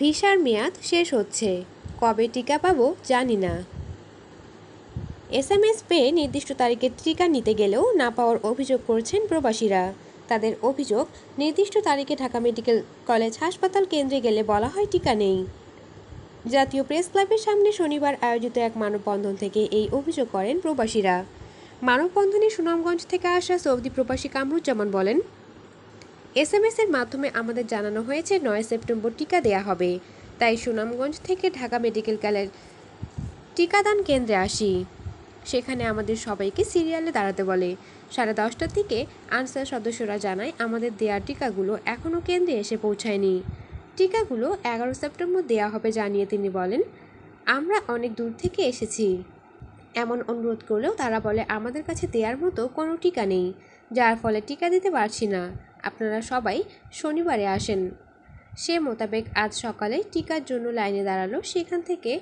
ভিসার মেয়াদ শেষ হচ্ছে কবে টিকা পাবো জানি না এস এম এস পেয়ে নির্দিষ্ট তারিখে টিকা নিতে গেলেও না পাওয়ার অভিযোগ করছেন প্রবাসীরা তাদের অভিযোগ নির্দিষ্ট তারিখে ঢাকা মেডিকেল কলেজ হাসপাতাল কেন্দ্রে গেলে বলা হয় টিকা নেই জাতীয় প্রেস ক্লাবের সামনে শনিবার আয়োজিত এক মানববন্ধন থেকে এই অভিযোগ করেন প্রবাসীরা মানববন্ধনে সুনামগঞ্জ থেকে আসা সৌদি প্রবাসী কামরুজ্জামান বলেন এস এম এর মাধ্যমে আমাদের জানানো হয়েছে নয় সেপ্টেম্বর টিকা দেয়া হবে তাই সুনামগঞ্জ থেকে ঢাকা মেডিকেল কলেজ টিকাদান কেন্দ্রে আসি সেখানে আমাদের সবাইকে সিরিয়ালে দাঁড়াতে বলে সাড়ে দশটার দিকে আনসার সদস্যরা জানায় আমাদের দেয়ার টিকাগুলো এখনও কেন্দ্রে এসে পৌঁছায়নি টিকাগুলো এগারো সেপ্টেম্বর দেয়া হবে জানিয়ে তিনি বলেন আমরা অনেক দূর থেকে এসেছি এমন অনুরোধ করলেও তারা বলে আমাদের কাছে দেওয়ার মতো কোনো টিকা নেই যার ফলে টিকা দিতে পারছি না আপনারা সবাই শনিবারে আসেন সে মোতাবেক আজ সকালে টিকার জন্য লাইনে দাঁড়ালো সেখান থেকে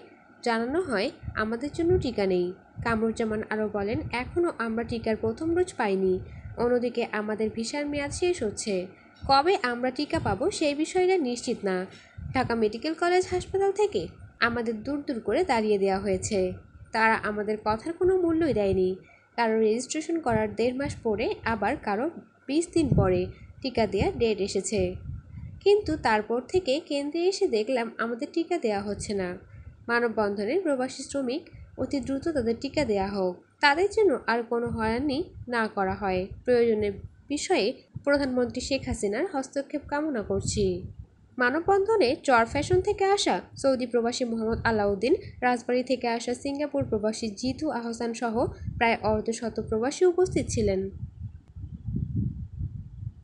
জানানো হয় আমাদের জন্য টিকা নেই কামরুজ্জামান আরও বলেন এখনও আমরা টিকার প্রথম ডোজ পাইনি অন্যদিকে আমাদের ভিসার মেয়াদ শেষ হচ্ছে কবে আমরা টিকা পাবো সেই বিষয়টা নিশ্চিত না ঢাকা মেডিকেল কলেজ হাসপাতাল থেকে আমাদের দূর দূর করে দাঁড়িয়ে দেওয়া হয়েছে তারা আমাদের কথার কোনো মূল্যই দেয়নি কারো রেজিস্ট্রেশন করার দেড় মাস পরে আবার কারো বিশ দিন পরে টিকা দেওয়া ডেট এসেছে কিন্তু তারপর থেকে কেন্দ্রে এসে দেখলাম আমাদের টিকা দেওয়া হচ্ছে না মানববন্ধনে প্রবাসী শ্রমিক অতি দ্রুত তাদের টিকা দেওয়া হোক তাদের জন্য আর কোনো হয়রানি না করা হয় প্রয়োজনের বিষয়ে প্রধানমন্ত্রী শেখ হাসিনার হস্তক্ষেপ কামনা করছি মানববন্ধনে চর ফ্যাশন থেকে আসা সৌদি প্রবাসী মোহাম্মদ আলাউদ্দিন রাজবাড়ী থেকে আসা সিঙ্গাপুর প্রবাসী জিতু আহসান সহ প্রায় অর্ধশত প্রবাসী উপস্থিত ছিলেন